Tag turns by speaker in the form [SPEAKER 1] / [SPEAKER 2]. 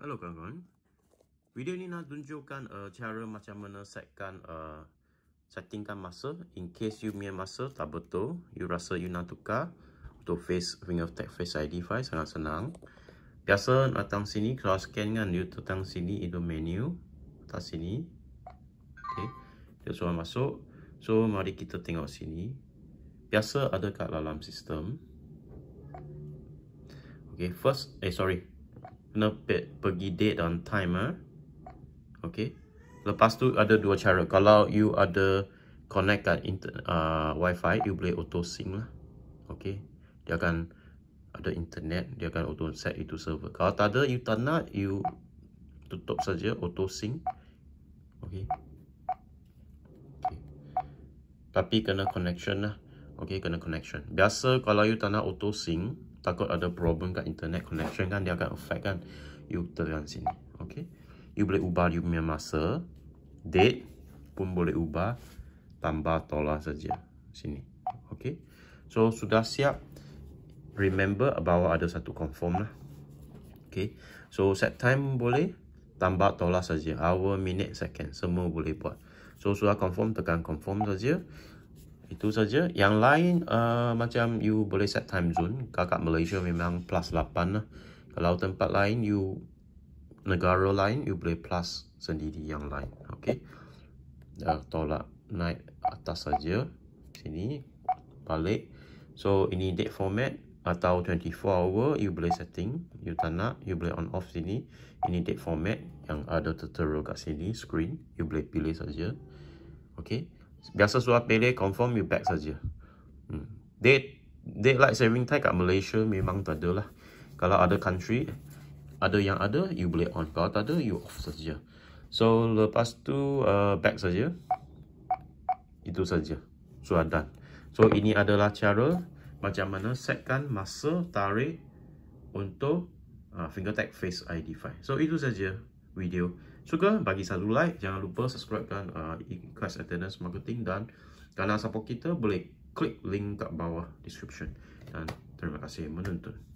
[SPEAKER 1] Hello kawan-kawan. Video ni nak tunjukkan uh, cara macam mana setkan uh, settingkan masa in case you punya masa tak betul, you rasa you nak tukar untuk face fingertip face ID file sangat senang. Biasa datang sini kalau scan kan you datang sini itu menu atas sini. Okey. Dia suruh masuk. So mari kita tengok sini. Biasa ada kat dalam sistem. Okay, first, eh sorry, kena pe pergi date on time eh? okay lepas tu ada dua cara kalau you ada connect kat inter, uh, wifi you boleh auto sync lah okay dia akan ada internet dia akan auto set itu server kalau tak ada you tak nak you tutup saja auto sync okay. okay tapi kena connection lah okay kena connection biasa kalau you tak nak auto sync takut ada problem kat internet connection kan dia akan affect kan you terang sini okay you boleh ubah you punya masa date pun boleh ubah tambah tolak saja sini okay so sudah siap remember bahawa ada satu confirm lah okay so set time boleh tambah tolak saja hour minute second semua boleh buat so sudah confirm tekan confirm saja itu saja. Yang lain uh, macam you boleh set time zone. Kakak Malaysia memang plus 8 lah. Kalau tempat lain you negara lain you boleh plus sendiri yang lain. Okey. Dah tolak naik atas saja. Sini balik. So ini date format atau 24 hour you boleh setting. You tak nak you boleh on off sini. Ini date format yang ada tutorial kat sini screen. You boleh pilih saja. Okey biasa surat pele confirm you back saja. Hmm. Date deadline saving time kat Malaysia memang tak ada lah. Kalau ada country ada yang ada you boleh on kalau tak ada you off saja. So lepas tu uh, back saja. Itu saja. Sudah so, done. So ini adalah cara macam mana setkan masa tarikh untuk uh, finger tag face ID5. So itu saja video. Suka bagi satu like, jangan lupa subscribe subscribekan uh, Class Attendance Marketing dan kalau support kita boleh klik link kat bawah description. Dan terima kasih menonton.